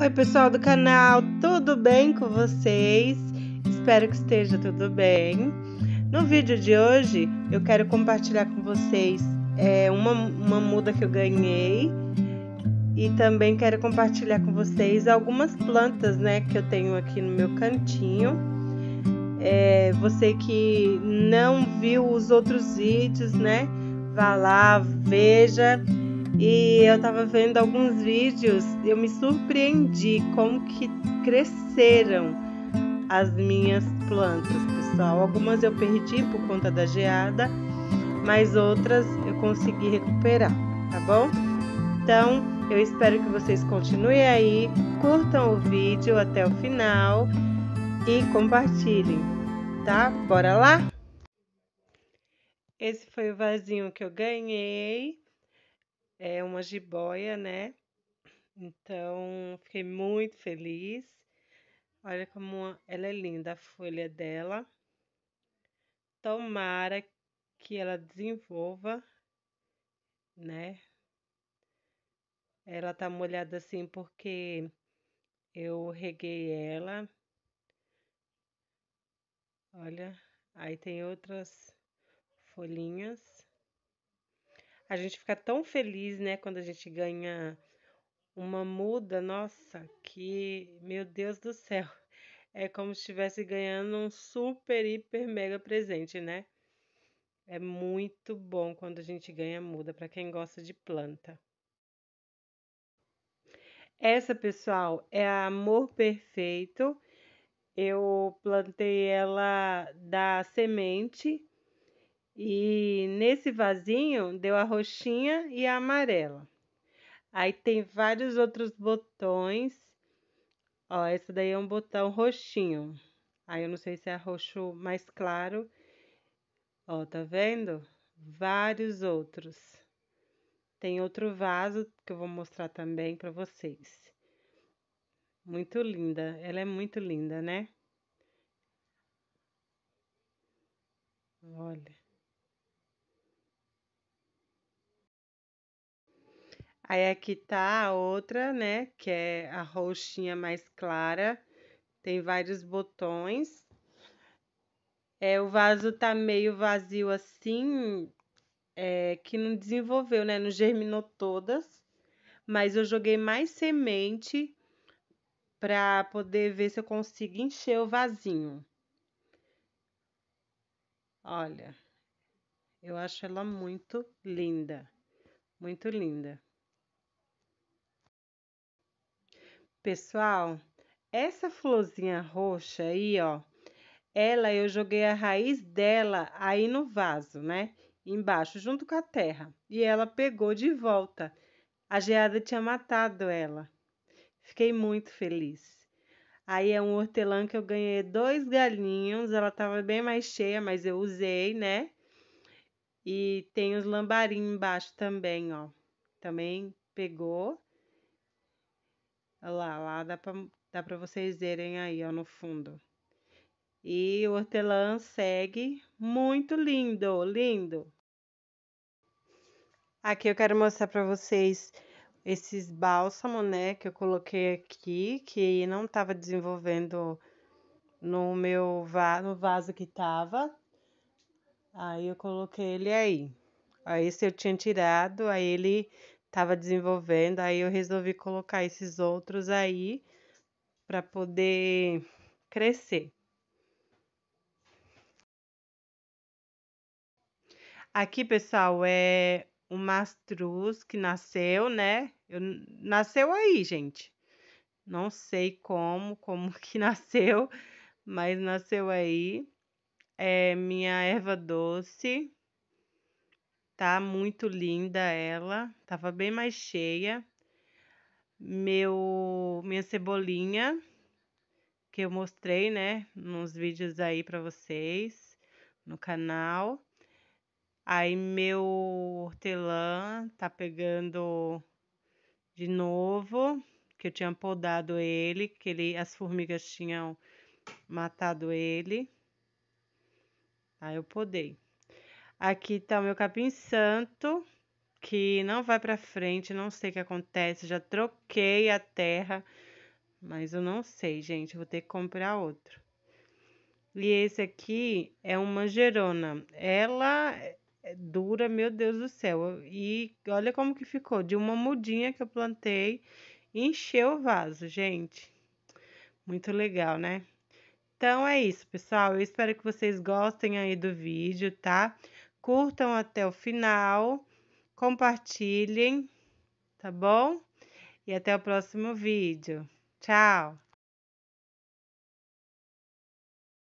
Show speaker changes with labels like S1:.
S1: Oi, pessoal do canal, tudo bem com vocês? Espero que esteja tudo bem. No vídeo de hoje, eu quero compartilhar com vocês é, uma, uma muda que eu ganhei e também quero compartilhar com vocês algumas plantas né, que eu tenho aqui no meu cantinho. É, você que não viu os outros vídeos, né? Vá lá, veja e eu tava vendo alguns vídeos, eu me surpreendi como que cresceram as minhas plantas, pessoal. Algumas eu perdi por conta da geada, mas outras eu consegui recuperar, tá bom? Então, eu espero que vocês continuem aí, curtam o vídeo até o final e compartilhem, tá? Bora lá? Esse foi o vasinho que eu ganhei é uma jiboia, né? Então, fiquei muito feliz. Olha como ela é linda a folha dela. Tomara que ela desenvolva, né? Ela tá molhada assim porque eu reguei ela. Olha, aí tem outras folhinhas. A gente fica tão feliz, né, quando a gente ganha uma muda, nossa, que meu Deus do céu. É como se estivesse ganhando um super, hiper, mega presente, né? É muito bom quando a gente ganha muda para quem gosta de planta. Essa, pessoal, é a Amor Perfeito. Eu plantei ela da semente e nesse vasinho deu a roxinha e a amarela. Aí tem vários outros botões. Ó, essa daí é um botão roxinho. Aí eu não sei se é roxo mais claro. Ó, tá vendo? Vários outros. Tem outro vaso que eu vou mostrar também para vocês. Muito linda. Ela é muito linda, né? Olha. Aí aqui tá a outra, né, que é a roxinha mais clara. Tem vários botões. É, o vaso tá meio vazio assim, é, que não desenvolveu, né, não germinou todas. Mas eu joguei mais semente para poder ver se eu consigo encher o vasinho. Olha, eu acho ela muito linda, muito linda. Pessoal, essa florzinha roxa aí, ó, ela eu joguei a raiz dela aí no vaso, né? Embaixo, junto com a terra. E ela pegou de volta. A geada tinha matado ela. Fiquei muito feliz. Aí é um hortelã que eu ganhei dois galinhos. Ela tava bem mais cheia, mas eu usei, né? E tem os lambarim embaixo também, ó. Também pegou lá, lá dá pra, dá pra vocês verem aí, ó, no fundo. E o hortelã segue muito lindo, lindo. Aqui eu quero mostrar para vocês esses bálsamo, né, que eu coloquei aqui, que não estava desenvolvendo no meu va no vaso que tava. Aí eu coloquei ele aí. Aí esse eu tinha tirado, aí ele tava desenvolvendo, aí eu resolvi colocar esses outros aí para poder crescer. Aqui, pessoal, é o mastruz que nasceu, né? Eu, nasceu aí, gente. Não sei como, como que nasceu, mas nasceu aí. É minha erva doce. Tá muito linda ela. Tava bem mais cheia. Meu minha cebolinha que eu mostrei, né, nos vídeos aí para vocês no canal. Aí meu hortelã tá pegando de novo, que eu tinha podado ele, que ele as formigas tinham matado ele. Aí eu podei. Aqui tá o meu capim santo, que não vai para frente, não sei o que acontece. Já troquei a terra, mas eu não sei, gente. Vou ter que comprar outro. E esse aqui é uma gerona. Ela é dura, meu Deus do céu. E olha como que ficou. De uma mudinha que eu plantei, encheu o vaso, gente. Muito legal, né? Então é isso, pessoal. Eu espero que vocês gostem aí do vídeo, tá? curtam até o final, compartilhem, tá bom? E até o próximo vídeo. Tchau!